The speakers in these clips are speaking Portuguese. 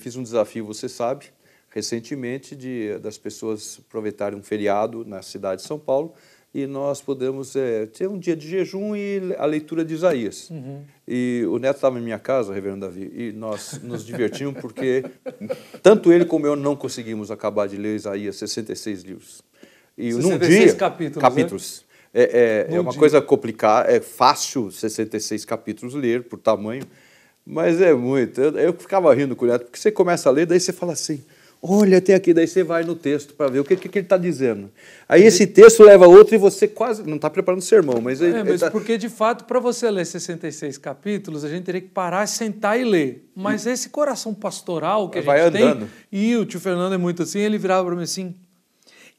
fiz um desafio, você sabe, recentemente, de, das pessoas aproveitarem um feriado na cidade de São Paulo e nós podemos é, ter um dia de jejum e a leitura de Isaías. Uhum. E o Neto estava em minha casa, reverendo Davi, e nós nos divertimos porque tanto ele como eu não conseguimos acabar de ler Isaías, 66 livros. E 66 num dia, capítulos. Né? capítulos né? É, é, é uma dia. coisa complicada, é fácil 66 capítulos ler por tamanho, mas é muito. Eu, eu ficava rindo com o porque você começa a ler, daí você fala assim, olha, tem aqui, daí você vai no texto para ver o que, que, que ele está dizendo. Aí esse texto leva outro e você quase. Não está preparando sermão, mas. É, mas tá... porque de fato, para você ler 66 capítulos, a gente teria que parar, sentar e ler. Mas esse coração pastoral que a vai gente andando. tem. E o tio Fernando é muito assim, ele virava para mim assim.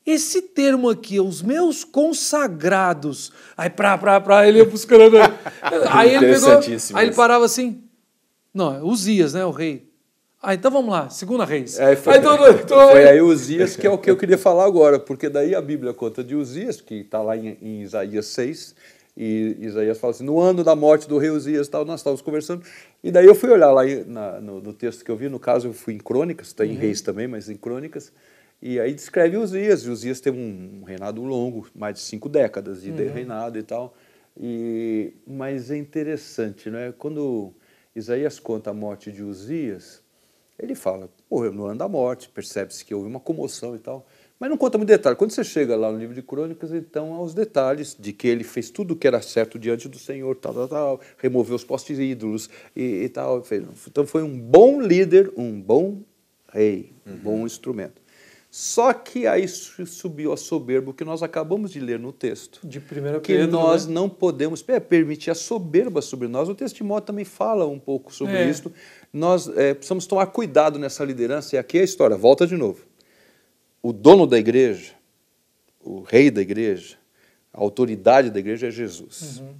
Esse termo aqui, os meus consagrados. Aí, pra, pra, pra, ele ia buscando. Né? aí ele pegou. Aí ele parava assim. Não, é Uzias, né? O rei. Ah, então vamos lá, segunda reis. É, foi, aí, ah, então, então, foi aí Uzias, que é o que eu queria falar agora, porque daí a Bíblia conta de Uzias, que está lá em, em, Isaías 6, e Isaías fala assim, no ano da morte do rei Uzias tal, nós estávamos conversando, e daí eu fui olhar lá na, no, no, texto que eu vi, no caso eu fui em Crônicas, está em uhum. Reis também, mas em Crônicas, e aí descreve Uzias, Uzias teve um, reinado longo, mais de cinco décadas de uhum. reinado e tal, e, mas é interessante, né? quando Isaías conta a morte de Uzias, ele fala, morreu no ano da morte, percebe-se que houve uma comoção e tal, mas não conta muito detalhe. Quando você chega lá no livro de crônicas, então há os detalhes de que ele fez tudo o que era certo diante do Senhor, tal, tal, tal, removeu os postes ídolos e, e tal. Então foi um bom líder, um bom rei, um uhum. bom instrumento. Só que aí subiu a soberba, que nós acabamos de ler no texto. De primeira Que Pedro, nós né? não podemos é, permitir a soberba sobre nós. O texto de Timóteo também fala um pouco sobre é. isso. Nós é, precisamos tomar cuidado nessa liderança. E aqui é a história, volta de novo. O dono da igreja, o rei da igreja, a autoridade da igreja é Jesus. Uhum.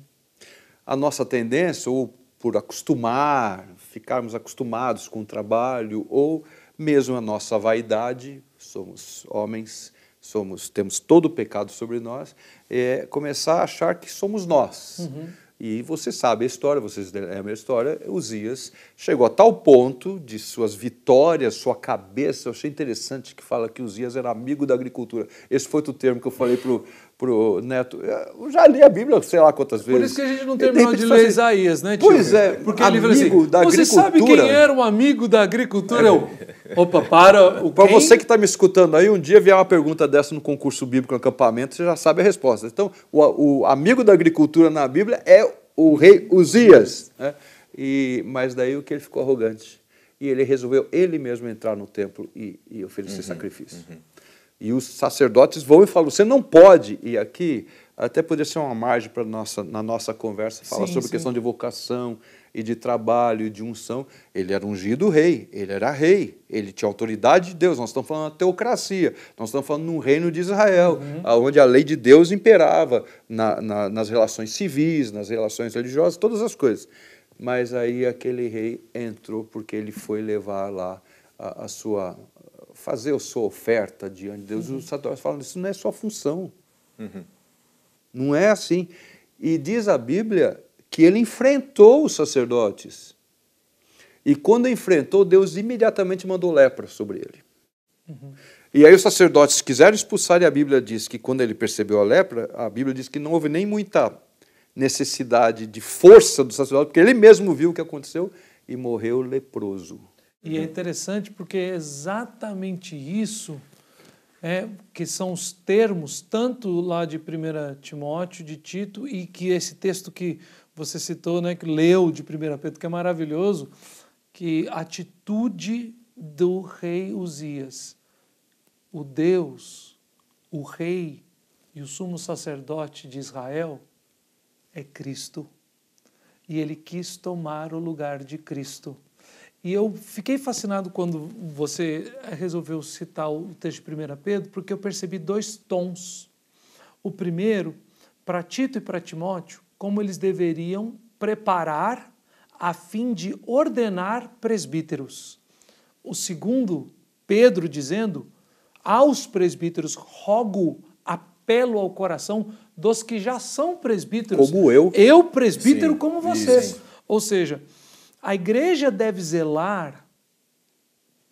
A nossa tendência, ou por acostumar, ficarmos acostumados com o trabalho, ou mesmo a nossa vaidade, somos homens, somos temos todo o pecado sobre nós, é, começar a achar que somos nós. Uhum. E você sabe a história, vocês lembram a história, Uzias chegou a tal ponto de suas vitórias, sua cabeça, eu achei interessante que fala que Uzias era amigo da agricultura. Esse foi o termo que eu falei pro, pro Neto. Eu já li a Bíblia sei lá quantas vezes. É por isso que a gente não terminou de ler Isaías, né, tio? Pois é, porque assim, amigo ele fala assim, da você agricultura. Você sabe quem era o um amigo da agricultura? É. Eu... Opa, para o Para você que está me escutando aí, um dia vier uma pergunta dessa no concurso bíblico no acampamento, você já sabe a resposta. Então, o, o amigo da agricultura na Bíblia é o rei Uzias. Né? E, mas daí o que ele ficou arrogante. E ele resolveu ele mesmo entrar no templo e, e oferecer uhum, sacrifício. Uhum. E os sacerdotes vão e falam: você não pode. ir aqui até poderia ser uma margem para nossa, na nossa conversa, falar sim, sobre sim. questão de vocação, e de trabalho e de unção. Ele era ungido rei, ele era rei, ele tinha autoridade de Deus. Nós estamos falando da teocracia, nós estamos falando de um reino de Israel, uhum. onde a lei de Deus imperava na, na, nas relações civis, nas relações religiosas, todas as coisas. Mas aí aquele rei entrou porque ele foi levar lá a, a sua. fazer a sua oferta diante de Deus. Uhum. Os sacerdotes falam: isso não é sua função. Uhum. Não é assim. E diz a Bíblia que ele enfrentou os sacerdotes. E quando enfrentou, Deus imediatamente mandou lepra sobre ele. Uhum. E aí os sacerdotes quiseram expulsar, e a Bíblia diz que quando ele percebeu a lepra, a Bíblia diz que não houve nem muita necessidade de força do sacerdote, porque ele mesmo viu o que aconteceu e morreu leproso. E é interessante porque é exatamente isso é, que são os termos, tanto lá de 1 Timóteo, de Tito, e que esse texto que você citou, né, que leu de 1 Pedro, que é maravilhoso, que a atitude do rei Uzias, o Deus, o rei e o sumo sacerdote de Israel é Cristo. E ele quis tomar o lugar de Cristo. E eu fiquei fascinado quando você resolveu citar o texto de 1 Pedro, porque eu percebi dois tons. O primeiro, para Tito e para Timóteo, como eles deveriam preparar a fim de ordenar presbíteros. O segundo, Pedro dizendo aos presbíteros: rogo, apelo ao coração dos que já são presbíteros. Como eu. Eu, presbítero, Sim, como vocês. Sim. Ou seja, a igreja deve zelar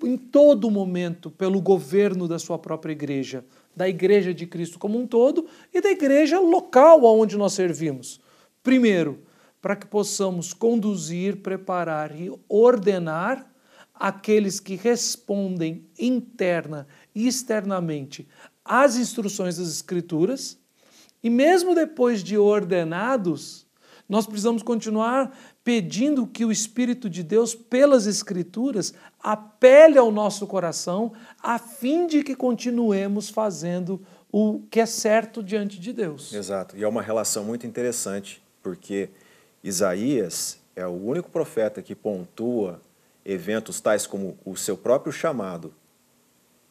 em todo momento pelo governo da sua própria igreja, da igreja de Cristo como um todo e da igreja local aonde nós servimos. Primeiro, para que possamos conduzir, preparar e ordenar aqueles que respondem interna e externamente às instruções das Escrituras. E mesmo depois de ordenados, nós precisamos continuar pedindo que o Espírito de Deus, pelas Escrituras, apele ao nosso coração, a fim de que continuemos fazendo o que é certo diante de Deus. Exato. E é uma relação muito interessante porque Isaías é o único profeta que pontua eventos tais como o seu próprio chamado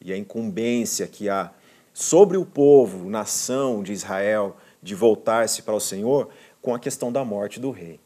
e a incumbência que há sobre o povo, nação de Israel, de voltar-se para o Senhor com a questão da morte do rei.